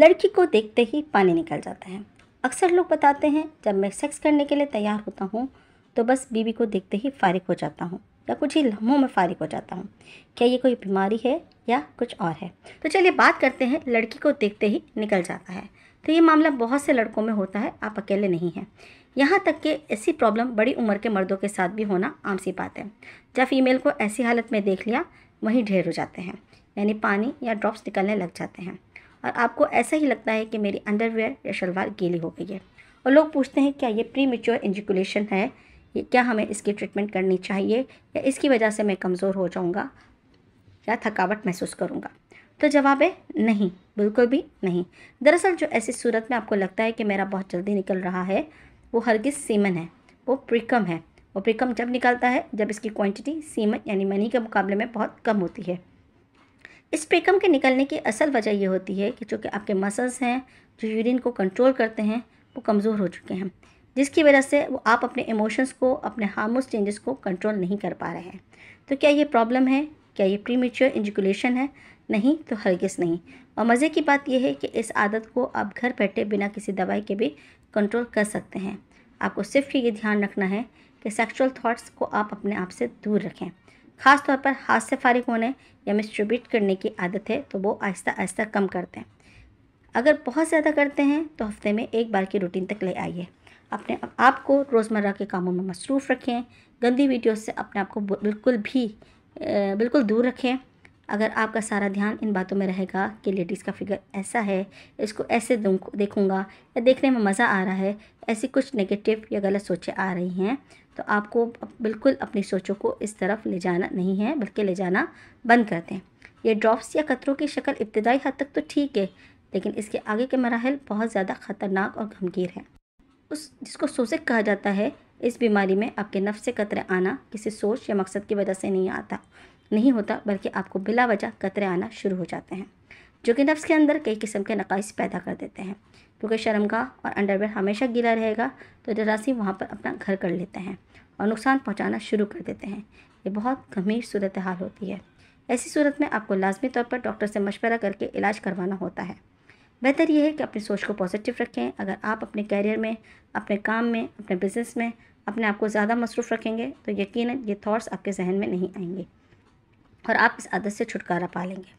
लड़की को देखते ही पानी निकल जाता है अक्सर लोग बताते हैं जब मैं सेक्स करने के लिए तैयार होता हूँ तो बस बीवी को देखते ही फारिग हो जाता हूँ या कुछ ही लम्हों में फारिग हो जाता हूँ क्या ये कोई बीमारी है या कुछ और है तो चलिए बात करते हैं लड़की को देखते ही निकल जाता है तो ये मामला बहुत से लड़कों में होता है आप अकेले नहीं हैं यहाँ तक कि ऐसी प्रॉब्लम बड़ी उम्र के मर्दों के साथ भी होना आम सी बात है जब फीमेल को ऐसी हालत में देख लिया वहीं ढेर हो जाते हैं यानी पानी या ड्रॉप्स निकलने लग जाते हैं और आपको ऐसा ही लगता है कि मेरी अंडरवेयर या शलवार गीली हो गई है और लोग पूछते हैं क्या ये प्री मेच्योर इंजिकुलेशन है ये क्या हमें इसकी ट्रीटमेंट करनी चाहिए या इसकी वजह से मैं कमज़ोर हो जाऊँगा या थकावट महसूस करूँगा तो जवाब है नहीं बिल्कुल भी नहीं दरअसल जो ऐसी सूरत में आपको लगता है कि मेरा बहुत जल्दी निकल रहा है वो हरगिज़ सीमन है वो प्रिकम है वो प्रिकम जब निकलता है जब इसकी क्वांटिटी सीमन यानी मनी के मुकाबले में बहुत कम होती है इस पेकम के निकलने की असल वजह यह होती है कि चूँकि आपके मसल्स हैं जो यूरिन को कंट्रोल करते हैं वो कमज़ोर हो चुके हैं जिसकी वजह से वो आप अपने इमोशंस को अपने हार्मोस चेंजेस को कंट्रोल नहीं कर पा रहे हैं तो क्या ये प्रॉब्लम है क्या ये प्री मेच्योर इंजिकुलेशन है नहीं तो हरगिज़ नहीं और मज़े की बात यह है कि इस आदत को आप घर बैठे बिना किसी दवाई के भी कंट्रोल कर सकते हैं आपको सिर्फ ये ध्यान रखना है कि सेक्सुअल थॉट्स को आप अपने आप से दूर रखें ख़ास तौर पर हाथ से फारिग होने या मिस्ट्रीब्यूट करने की आदत है तो वो आहिस्ता आहिस्ता कम करते हैं अगर बहुत ज़्यादा करते हैं तो हफ्ते में एक बार की रूटीन तक ले आइए अपने आप को रोज़मर्रा के कामों में मसरूफ़ रखें गंदी वीडियो से अपने आप को बिल्कुल भी बिल्कुल दूर रखें अगर आपका सारा ध्यान इन बातों में रहेगा कि लेडीज़ का फिगर ऐसा है इसको ऐसे देखूँगा या देखने में मज़ा आ रहा है ऐसी कुछ नेगेटिव या गलत सोचें आ रही हैं तो आपको बिल्कुल अपनी सोचों को इस तरफ ले जाना नहीं है बल्कि ले जाना बंद कर दें ये ड्रॉप्स या कतरों की शक्ल इब्तदाई हद तक तो ठीक है लेकिन इसके आगे के मराहल बहुत ज़्यादा ख़तरनाक और गमगीर हैं उस जिसको सोसिक कहा जाता है इस बीमारी में आपके नफ्स से कतरे आना किसी सोच या मकसद की वजह से नहीं आता नहीं होता बल्कि आपको बिला वजह कतरे आना शुरू हो जाते हैं जो कि नफ्स के अंदर कई किस्म के नकाइस पैदा कर देते हैं क्योंकि शर्मगा और अंडरवेयर हमेशा गीला रहेगा तो जरासीम वहाँ पर अपना घर कर लेते हैं और नुकसान पहुँचाना शुरू कर देते हैं ये बहुत गंभीर सूरत हाल होती है ऐसी सूरत में आपको लाजमी तौर पर डॉक्टर से मशवरा करके इलाज करवाना होता है बेहतर यह है कि अपनी सोच को पॉजिटिव रखें अगर आप अपने कैरियर में अपने काम में अपने बिज़नेस में अपने आप को ज़्यादा मसरूफ़ रखेंगे तो यकीन ये थाट्स आपके जहन में नहीं आएंगे और आप इस आदत से छुटकारा पा लेंगे